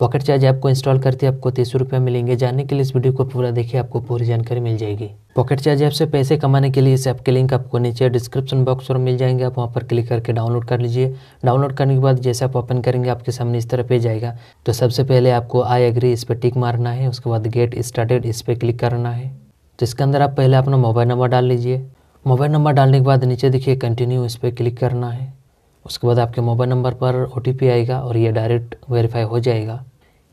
pocket charge app को install करते आपको तीस रुपये मिलेंगे जानने के लिए इस वीडियो को पूरा देखिए आपको पूरी जानकारी मिल जाएगी पॉकेट चार्ज ऐप से पैसे कमाने के लिए इस ऐप के लिंक आपको नीचे डिस्क्रिप्शन बॉक्स पर मिल जाएंगे आप वहाँ पर क्लिक करके डाउनलोड कर लीजिए डाउनलोड करने के बाद जैसे आप ओपन करेंगे आपके सामने इस तरह पे जाएगा तो सबसे पहले आपको आई एग्री इस पर टिक मारना है उसके बाद गेट स्टार्टेड इस पर क्लिक करना है तो इसके अंदर आप पहले अपना मोबाइल नंबर डाल लीजिए मोबाइल नंबर डालने के बाद नीचे देखिए कंटिन्यू इस पर क्लिक करना है उसके बाद आपके मोबाइल नंबर पर ओ आएगा और ये डायरेक्ट वेरीफाई हो जाएगा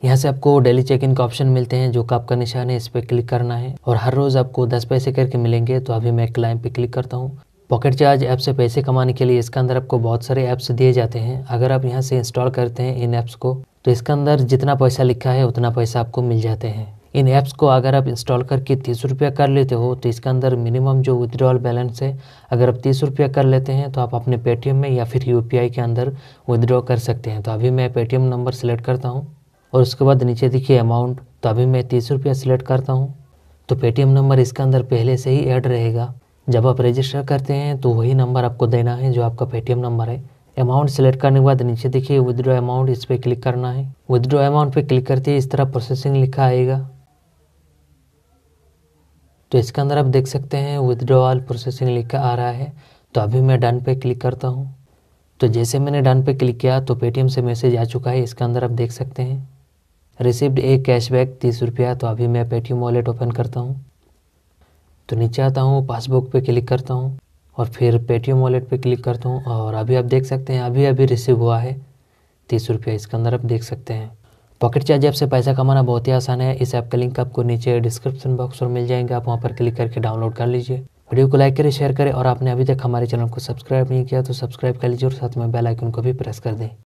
यहाँ से आपको डेली चेक इन का ऑप्शन मिलते हैं जो कि आपका निशान है इस पर क्लिक करना है और हर रोज़ आपको दस पैसे करके मिलेंगे तो अभी मैं क्लाइम पे क्लिक करता हूँ पॉकेट चार्ज ऐप से पैसे कमाने के लिए इसके अंदर आपको बहुत सारे ऐप्स दिए जाते हैं अगर आप यहाँ से इंस्टॉल करते हैं इन ऐप्स को तो इसके अंदर जितना पैसा लिखा है उतना पैसा आपको मिल जाते हैं इन ऐप्स को अगर आप इंस्टॉल करके तीस रुपया कर लेते हो तो इसके अंदर मिनिमम जो विदड्रॉल बैलेंस है अगर आप तीस रुपया कर लेते हैं तो आप अपने पेटीएम में या फिर यू के अंदर विदड्रॉ कर सकते हैं तो अभी मैं पेटीएम नंबर सेलेक्ट करता हूँ और उसके बाद नीचे देखिए अमाउंट तो अभी मैं तीस रुपया सिलेक्ट करता हूँ तो पेटीएम नंबर इसके अंदर पहले से ही ऐड रहेगा जब आप रजिस्टर करते हैं तो वही नंबर आपको देना है जो आपका पेटीएम नंबर है अमाउंट सेलेक्ट करने के बाद नीचे देखिए विदड्रॉ अमाउंट इस पर क्लिक करना है विदड्रॉ अमाउंट पे क्लिक करते ही इस तरह प्रोसेसिंग लिखा आएगा तो इसके अंदर आप देख सकते हैं विदड्रॉल प्रोसेसिंग लिखा आ रहा है तो अभी मैं डन पे क्लिक करता हूँ तो जैसे मैंने डन पे क्लिक किया तो पेटीएम से मैसेज आ चुका है इसके अंदर आप देख सकते हैं रिसिप्ड एक कैशबैक तीस रुपया तो अभी मैं पेटीएम वॉलेट ओपन करता हूँ तो नीचे आता हूँ पासबुक पे क्लिक करता हूँ और फिर पेटीएम वॉलेट पे क्लिक करता हूँ और अभी आप देख सकते हैं अभी अभी रिसीव हुआ है तीस रुपया इसके अंदर आप देख सकते हैं पॉकेट चार्ज ऐप से पैसा कमाना बहुत ही आसान है इस ऐप का लिंक आपको नीचे डिस्क्रिप्शन बॉक्स पर मिल जाएंगे आप वहाँ पर क्लिक करके डाउनलोड कर लीजिए वीडियो को लाइक करें शेयर करें और आपने अभी तक हमारे चैनल को सब्सक्राइब नहीं किया तो सब्सक्राइब कर लीजिए और साथ में बेल आइकन को भी प्रेस कर दें